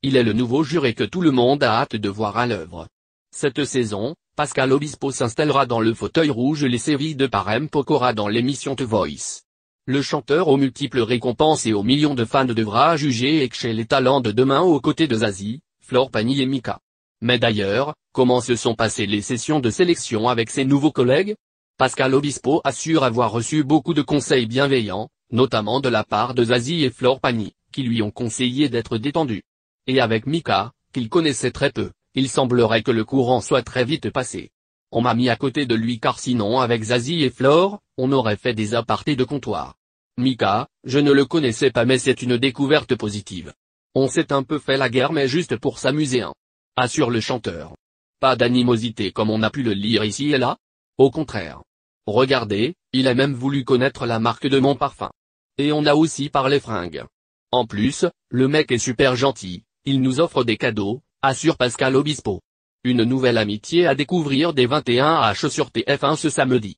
Il est le nouveau juré que tout le monde a hâte de voir à l'œuvre. Cette saison, Pascal Obispo s'installera dans le fauteuil rouge les séries de Parem Pokora dans l'émission The Voice. Le chanteur aux multiples récompenses et aux millions de fans devra juger et chez les talents de demain aux côtés de Zazie, Flore Pagny et Mika. Mais d'ailleurs, comment se sont passées les sessions de sélection avec ses nouveaux collègues Pascal Obispo assure avoir reçu beaucoup de conseils bienveillants, notamment de la part de Zazie et Flore Pagny, qui lui ont conseillé d'être détendu et avec Mika, qu'il connaissait très peu, il semblerait que le courant soit très vite passé. On m'a mis à côté de lui car sinon avec Zazie et Flore, on aurait fait des apartés de comptoir. Mika, je ne le connaissais pas mais c'est une découverte positive. On s'est un peu fait la guerre mais juste pour s'amuser un. Hein, assure le chanteur. Pas d'animosité comme on a pu le lire ici et là. Au contraire. Regardez, il a même voulu connaître la marque de mon parfum. Et on a aussi parlé fringues. En plus, le mec est super gentil, il nous offre des cadeaux, assure Pascal Obispo. Une nouvelle amitié à découvrir des 21h sur TF1 ce samedi.